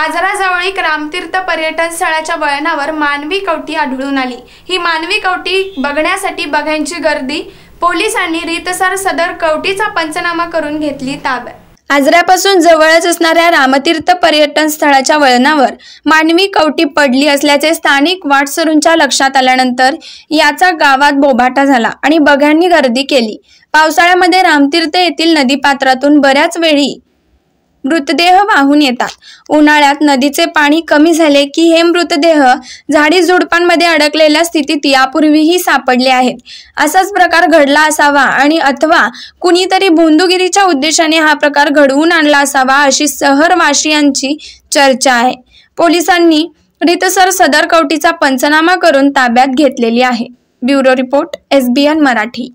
आजराजवळीक रामतीर्थ पर्यटन स्थळाच्या वळणावर मानवी कवटी आढळून आली ही मानवी कवटी बघण्यासाठी बघ्यांची गर्दी पोलिसांनी रीतसर सदर कवटीचा पंचनामा करून घेतली ताब्यात आजरापासून जवळच असणाऱ्या रामतीर्थ पर्यटन स्थळाच्या वळणावर मानवी कवटी पडली असल्याचे स्थानिक वाटसरूंच्या लक्षात आल्यानंतर याचा गावात बोभाटा झाला आणि बघ्यांनी गर्दी केली पावसाळ्यामध्ये रामतीर्थ येथील नदीपात्रातून बऱ्याच वेळी मृतदेह वाहून येतात उन्हाळ्यात नदीचे पाणी कमी झाले की हे मृतदेह झाडी झुडपांमध्ये अडकलेल्या स्थितीत यापूर्वीही सापडले आहेत असाच प्रकार घडला असावा आणि अथवा कुणीतरी बोंदुगिरीच्या उद्देशाने हा प्रकार घडवून आणला असावा अशी शहरवासियांची चर्चा आहे पोलिसांनी रितसर सदर कवटीचा पंचनामा करून ताब्यात घेतलेली आहे ब्युरो रिपोर्ट एसबीएन मराठी